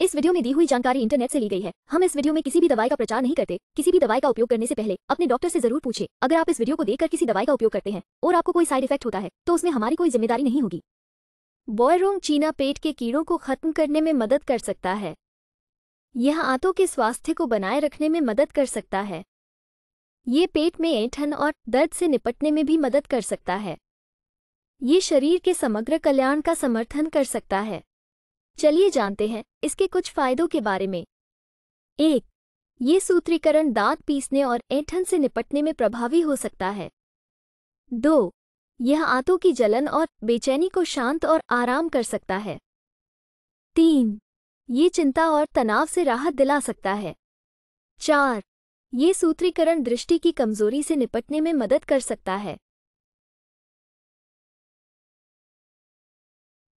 इस वीडियो में दी हुई जानकारी इंटरनेट से ली गई है हम इस वीडियो में किसी भी दवाई का प्रचार नहीं करते किसी भी दवाई का उपयोग करने से पहले अपने डॉक्टर से जरूर पूछे अगर आप इस वीडियो को देखकर किसी दवाई का उपयोग करते हैं और आपको कोई साइड इफेक्ट होता है तो उसमें हमारी कोई जिम्मेदारी नहीं होगी बॉयरोंग चीना पेट के कीड़ों को खत्म करने में मदद कर सकता है यह आंतों के स्वास्थ्य को बनाए रखने में मदद कर सकता है ये पेट में ऐठन और दर्द से निपटने में भी मदद कर सकता है ये शरीर के समग्र कल्याण का समर्थन कर सकता है चलिए जानते हैं इसके कुछ फायदों के बारे में एक ये सूत्रीकरण दांत पीसने और ऐठन से निपटने में प्रभावी हो सकता है दो यह आंतों की जलन और बेचैनी को शांत और आराम कर सकता है तीन ये चिंता और तनाव से राहत दिला सकता है चार ये सूत्रीकरण दृष्टि की कमजोरी से निपटने में मदद कर सकता है